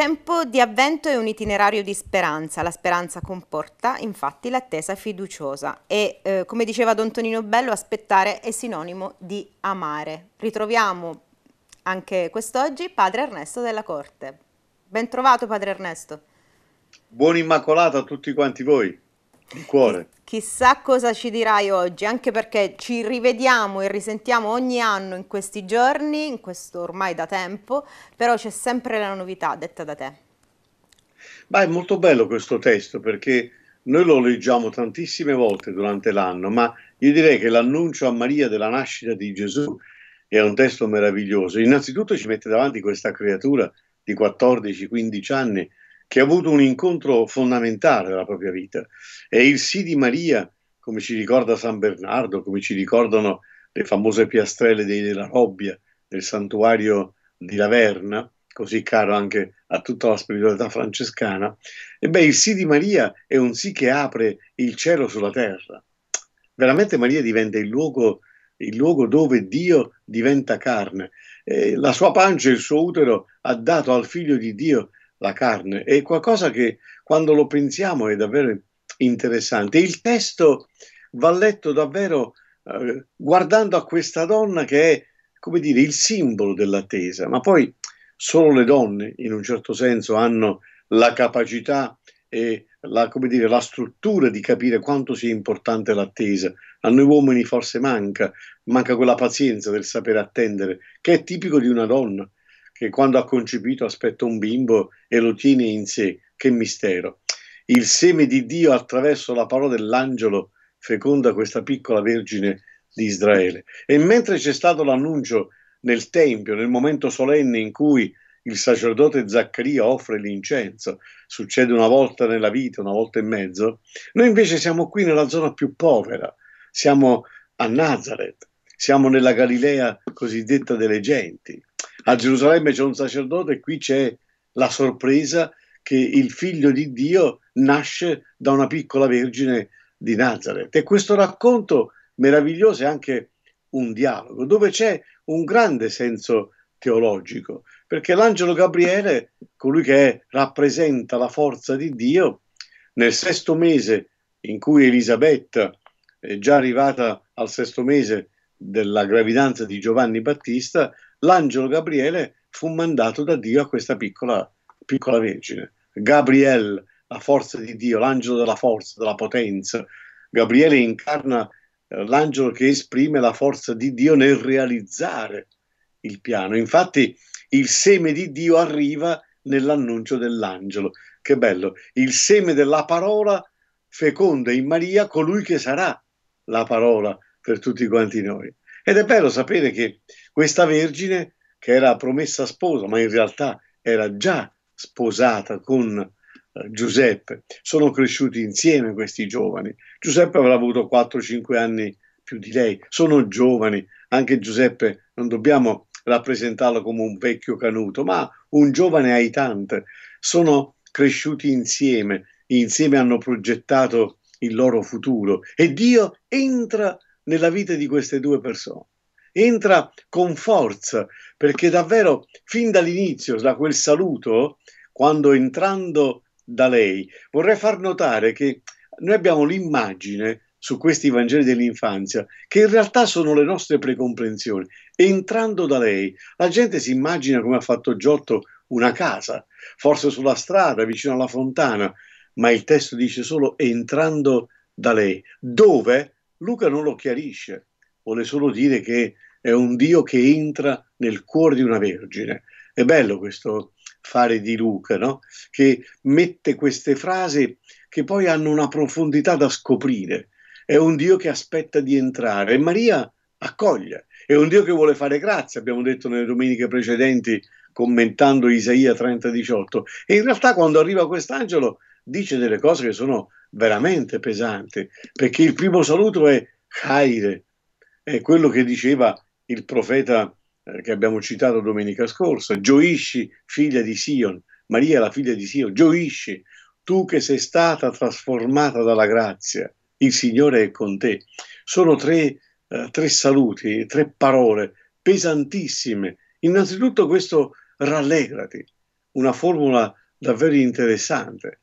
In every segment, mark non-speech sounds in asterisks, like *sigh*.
tempo di avvento è un itinerario di speranza, la speranza comporta infatti l'attesa fiduciosa e eh, come diceva Don Tonino Bello aspettare è sinonimo di amare. Ritroviamo anche quest'oggi padre Ernesto della Corte. Bentrovato padre Ernesto. Buon Immacolato a tutti quanti voi. Di cuore. Chissà cosa ci dirai oggi, anche perché ci rivediamo e risentiamo ogni anno in questi giorni, in questo ormai da tempo, però c'è sempre la novità detta da te. Beh, è molto bello questo testo perché noi lo leggiamo tantissime volte durante l'anno, ma io direi che l'annuncio a Maria della nascita di Gesù è un testo meraviglioso. Innanzitutto ci mette davanti questa creatura di 14-15 anni che ha avuto un incontro fondamentale nella propria vita. È il sì di Maria, come ci ricorda San Bernardo, come ci ricordano le famose piastrelle della Robbia, nel santuario di Laverna, così caro anche a tutta la spiritualità francescana, ebbene il sì di Maria è un sì che apre il cielo sulla terra. Veramente Maria diventa il luogo, il luogo dove Dio diventa carne. Eh, la sua pancia e il suo utero ha dato al figlio di Dio la carne, è qualcosa che quando lo pensiamo è davvero interessante. Il testo va letto davvero eh, guardando a questa donna che è, come dire, il simbolo dell'attesa, ma poi solo le donne in un certo senso hanno la capacità e la, dire, la, struttura di capire quanto sia importante l'attesa. A noi uomini forse manca, manca quella pazienza del sapere attendere, che è tipico di una donna che quando ha concepito aspetta un bimbo e lo tiene in sé. Che mistero! Il seme di Dio attraverso la parola dell'angelo feconda questa piccola vergine di Israele. E mentre c'è stato l'annuncio nel Tempio, nel momento solenne in cui il sacerdote Zaccaria offre l'incenso, succede una volta nella vita, una volta e mezzo, noi invece siamo qui nella zona più povera, siamo a Nazareth, siamo nella Galilea cosiddetta delle genti, a Gerusalemme c'è un sacerdote, e qui c'è la sorpresa che il figlio di Dio nasce da una piccola vergine di Nazareth. E questo racconto meraviglioso è anche un dialogo dove c'è un grande senso teologico, perché l'angelo Gabriele, colui che rappresenta la forza di Dio, nel sesto mese in cui Elisabetta è già arrivata al sesto mese della gravidanza di Giovanni Battista, l'angelo Gabriele fu mandato da Dio a questa piccola, piccola vergine. Gabriele, la forza di Dio, l'angelo della forza, della potenza. Gabriele incarna eh, l'angelo che esprime la forza di Dio nel realizzare il piano. Infatti il seme di Dio arriva nell'annuncio dell'angelo. Che bello! Il seme della parola feconda in Maria colui che sarà la parola per tutti quanti noi. Ed è bello sapere che questa vergine, che era promessa sposa, ma in realtà era già sposata con eh, Giuseppe, sono cresciuti insieme questi giovani. Giuseppe avrà avuto 4-5 anni più di lei, sono giovani, anche Giuseppe non dobbiamo rappresentarlo come un vecchio canuto, ma un giovane aitante, sono cresciuti insieme, insieme hanno progettato il loro futuro e Dio entra nella vita di queste due persone. Entra con forza, perché davvero fin dall'inizio, da quel saluto, quando entrando da lei, vorrei far notare che noi abbiamo l'immagine su questi Vangeli dell'infanzia, che in realtà sono le nostre precomprensioni. Entrando da lei, la gente si immagina come ha fatto Giotto una casa, forse sulla strada, vicino alla fontana, ma il testo dice solo entrando da lei, dove Luca non lo chiarisce, vuole solo dire che è un Dio che entra nel cuore di una vergine. È bello questo fare di Luca, no? che mette queste frasi che poi hanno una profondità da scoprire. È un Dio che aspetta di entrare e Maria accoglie. È un Dio che vuole fare grazia, abbiamo detto nelle domeniche precedenti commentando Isaia 30-18. E in realtà quando arriva quest'angelo dice delle cose che sono veramente pesanti, perché il primo saluto è Haire, è quello che diceva il profeta eh, che abbiamo citato domenica scorsa, gioisci figlia di Sion, Maria la figlia di Sion, gioisci tu che sei stata trasformata dalla grazia, il Signore è con te. Sono tre, eh, tre saluti, tre parole pesantissime. Innanzitutto questo rallegrati, una formula davvero interessante.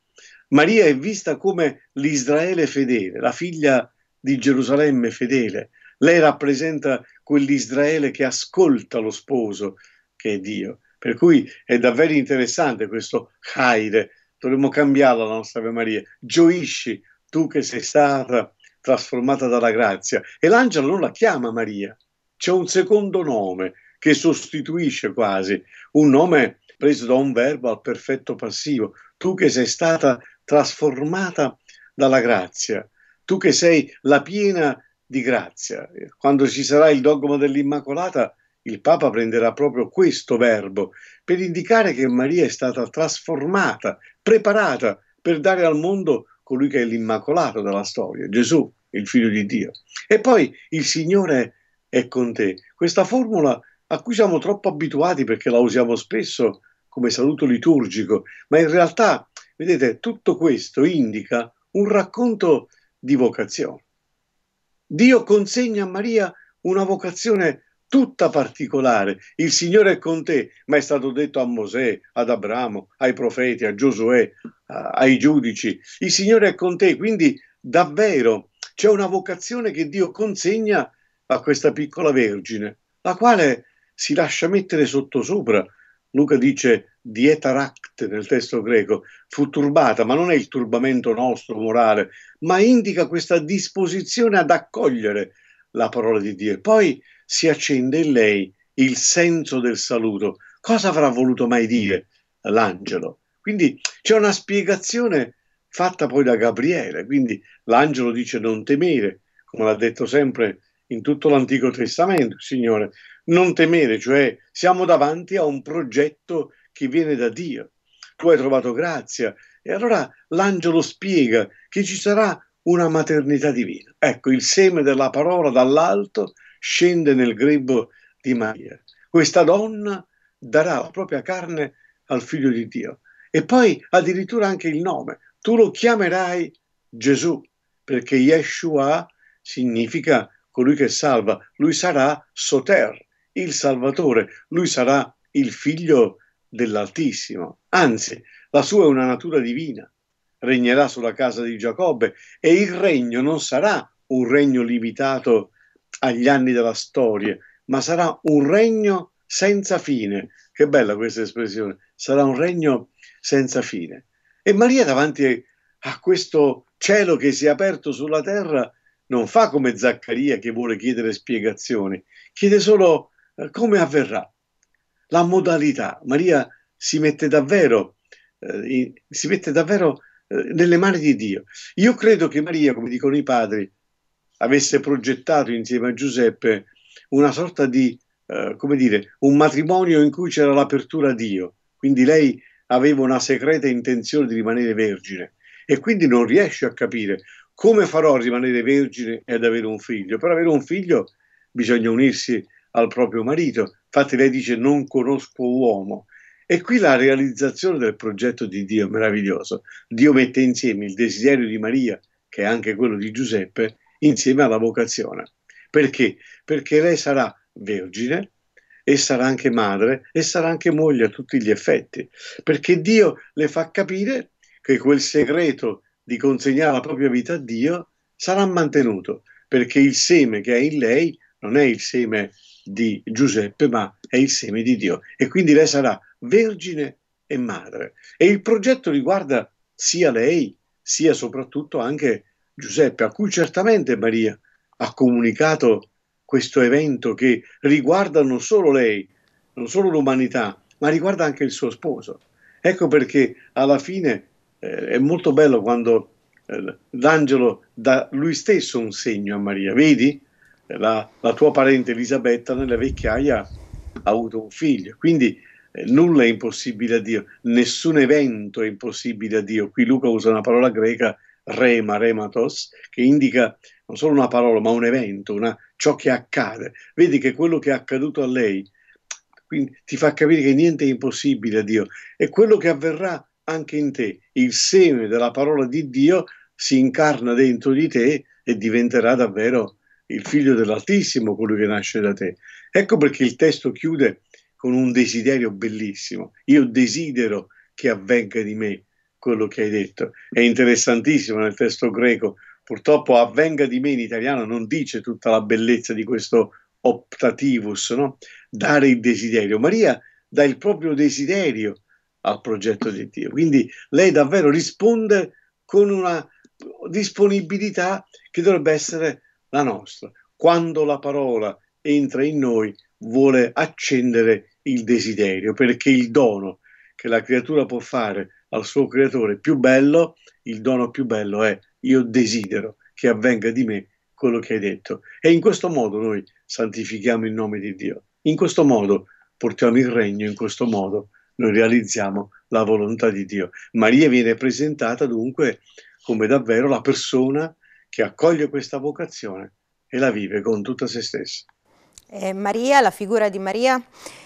Maria è vista come l'Israele fedele, la figlia di Gerusalemme fedele. Lei rappresenta quell'Israele che ascolta lo sposo, che è Dio. Per cui è davvero interessante questo Haire. Dovremmo cambiare la nostra Ave Maria. Gioisci tu che sei stata trasformata dalla grazia. E l'angelo non la chiama Maria. C'è un secondo nome che sostituisce quasi un nome preso da un verbo al perfetto passivo. Tu che sei stata trasformata dalla grazia. Tu che sei la piena di grazia. Quando ci sarà il dogma dell'Immacolata, il Papa prenderà proprio questo verbo per indicare che Maria è stata trasformata, preparata per dare al mondo colui che è l'immacolato della storia, Gesù, il figlio di Dio. E poi il Signore è con te. Questa formula a cui siamo troppo abituati perché la usiamo spesso come saluto liturgico, ma in realtà Vedete, tutto questo indica un racconto di vocazione. Dio consegna a Maria una vocazione tutta particolare. Il Signore è con te, ma è stato detto a Mosè, ad Abramo, ai profeti, a Giosuè, a, ai giudici. Il Signore è con te, quindi davvero c'è una vocazione che Dio consegna a questa piccola vergine, la quale si lascia mettere sottosopra Luca dice dietaract nel testo greco, fu turbata, ma non è il turbamento nostro morale, ma indica questa disposizione ad accogliere la parola di Dio. E poi si accende in lei il senso del saluto. Cosa avrà voluto mai dire l'angelo? Quindi c'è una spiegazione fatta poi da Gabriele, quindi l'angelo dice non temere, come l'ha detto sempre in tutto l'Antico Testamento, il Signore, non temere, cioè siamo davanti a un progetto che viene da Dio. Tu hai trovato grazia. E allora l'angelo spiega che ci sarà una maternità divina. Ecco, il seme della parola dall'alto scende nel grebo di Maria. Questa donna darà la propria carne al figlio di Dio. E poi addirittura anche il nome. Tu lo chiamerai Gesù, perché Yeshua significa colui che salva. Lui sarà Soter, il Salvatore, lui sarà il figlio dell'Altissimo, anzi la sua è una natura divina, regnerà sulla casa di Giacobbe e il regno non sarà un regno limitato agli anni della storia, ma sarà un regno senza fine. Che bella questa espressione, sarà un regno senza fine. E Maria davanti a questo cielo che si è aperto sulla terra non fa come Zaccaria che vuole chiedere spiegazioni, chiede solo eh, come avverrà, la modalità. Maria si mette davvero, eh, in, si mette davvero eh, nelle mani di Dio. Io credo che Maria, come dicono i padri, avesse progettato insieme a Giuseppe una sorta di, eh, come dire, un matrimonio in cui c'era l'apertura a Dio. Quindi lei aveva una segreta intenzione di rimanere vergine e quindi non riesce a capire come farò a rimanere vergine e ad avere un figlio. Per avere un figlio bisogna unirsi al proprio marito. Infatti lei dice non conosco uomo. E qui la realizzazione del progetto di Dio è meraviglioso. Dio mette insieme il desiderio di Maria, che è anche quello di Giuseppe, insieme alla vocazione. Perché? Perché lei sarà vergine e sarà anche madre e sarà anche moglie a tutti gli effetti. Perché Dio le fa capire che quel segreto di consegnare la propria vita a Dio sarà mantenuto, perché il seme che è in lei non è il seme di Giuseppe, ma è il seme di Dio. E quindi lei sarà vergine e madre. E il progetto riguarda sia lei, sia soprattutto anche Giuseppe, a cui certamente Maria ha comunicato questo evento che riguarda non solo lei, non solo l'umanità, ma riguarda anche il suo sposo. Ecco perché alla fine eh, è molto bello quando eh, l'angelo dà lui stesso un segno a Maria, vedi? la, la tua parente Elisabetta nella vecchiaia ha avuto un figlio. Quindi eh, nulla è impossibile a Dio, nessun evento è impossibile a Dio. Qui Luca usa una parola greca, rema, rematos, che indica non solo una parola, ma un evento, una, ciò che accade. Vedi che quello che è accaduto a lei quindi, ti fa capire che niente è impossibile a Dio. E quello che avverrà anche in te, il seme della parola di Dio si incarna dentro di te e diventerà davvero il figlio dell'Altissimo, colui che nasce da te. Ecco perché il testo chiude con un desiderio bellissimo. Io desidero che avvenga di me quello che hai detto. È interessantissimo nel testo greco. Purtroppo avvenga di me in italiano non dice tutta la bellezza di questo optativus, no? dare il desiderio. Maria dà il proprio desiderio al progetto di Dio. Quindi lei davvero risponde con una disponibilità che dovrebbe essere la nostra. Quando la parola entra in noi vuole accendere il desiderio, perché il dono che la creatura può fare al suo creatore più bello, il dono più bello è io desidero che avvenga di me quello che hai detto. E in questo modo noi santifichiamo il nome di Dio, in questo modo portiamo il regno, in questo modo noi realizziamo la volontà di Dio. Maria viene presentata dunque come davvero la persona che accoglie questa vocazione e la vive con tutta se stessa. E eh, Maria, la figura di Maria,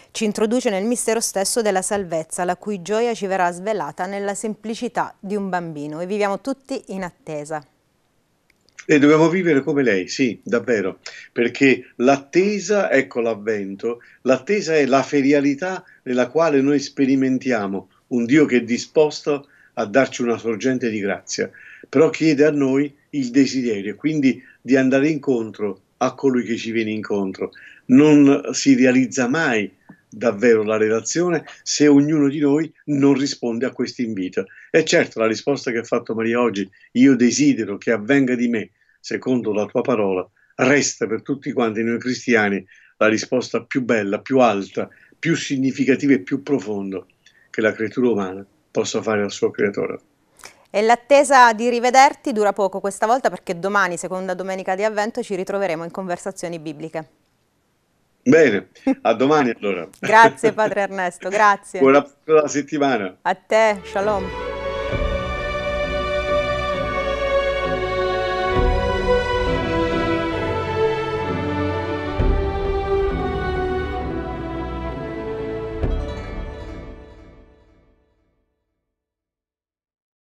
ci introduce nel mistero stesso della salvezza, la cui gioia ci verrà svelata nella semplicità di un bambino e viviamo tutti in attesa. E dobbiamo vivere come lei, sì, davvero, perché l'attesa, ecco l'avvento, l'attesa è la ferialità nella quale noi sperimentiamo un Dio che è disposto a darci una sorgente di grazia, però chiede a noi il desiderio, quindi di andare incontro a colui che ci viene incontro. Non si realizza mai davvero la relazione se ognuno di noi non risponde a questo invito. E certo la risposta che ha fatto Maria oggi, io desidero che avvenga di me, secondo la tua parola, resta per tutti quanti noi cristiani la risposta più bella, più alta, più significativa e più profonda che la creatura umana possa fare al suo creatore. E l'attesa di rivederti dura poco questa volta perché domani, seconda domenica di avvento, ci ritroveremo in conversazioni bibliche. Bene, *laughs* a domani allora. grazie Padre Ernesto, grazie. Buona, settimana. A te, shalom.